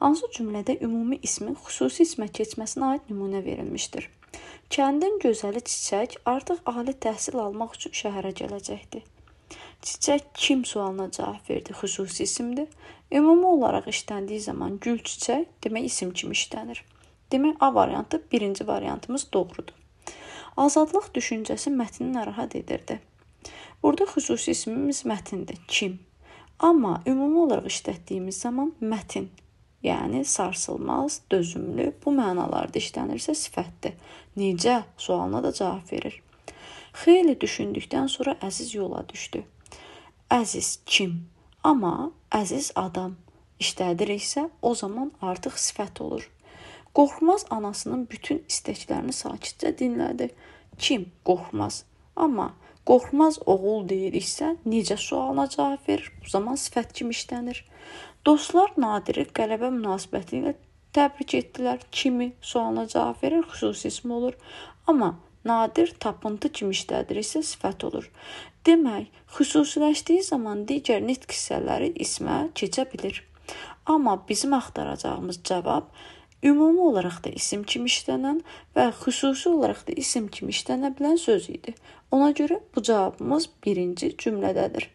hansı cümlədə ümumi ismin xüsusi ismə keçməsinə aid nümunə verilmişdir. Kəndin gözəli çiçək artıq ali təhsil almaq üçün şəhərə gələcəkdi. Çiçək kim sualına cavab verdi xüsusi isimdir. Ümumi olaraq işləndiyi zaman gül çiçək demək isim kimi işlənir. Demək A variantı birinci variantımız doğrudur. Azadlıq düşüncəsi mətni narahat edirdi. Burada xüsusi ismimiz mətindir. Kim? Amma ümumi olaraq işlətdiyimiz zaman mətin yəni sarsılmaz, dözümlü bu mənalarda işlənirsə sifətdir. Necə sualına da cavab verir. Xeyli düşündükdən sonra Əziz yola düşdü. Əziz kim? Amma əziz adam işlədiriksə, o zaman artıq sifət olur. Qorxmaz anasının bütün istəklərini sakitcə dinlədi. Kim qorxmaz? Amma Qorxmaz oğul deyiriksə, necə sualına cavab verir? Bu zaman sifət kimi işlənir. Dostlar Nadiri qələbə münasibəti ilə təbrik etdilər. Kimi sualına cavab verir, xüsusi ism olur. Amma nadir tapıntı kimi işlədir isə sifət olur. Demək, xüsusiləşdiyi zaman digər nitq hissələri ismə keçə bilir. Amma bizim axtaracağımız cavab ümumi olaraq da isim kimi işlənən və xüsusi olaraq da isim kimi işlənə bilən söz idi. Ona görə bu cavabımız birinci cümlədədir.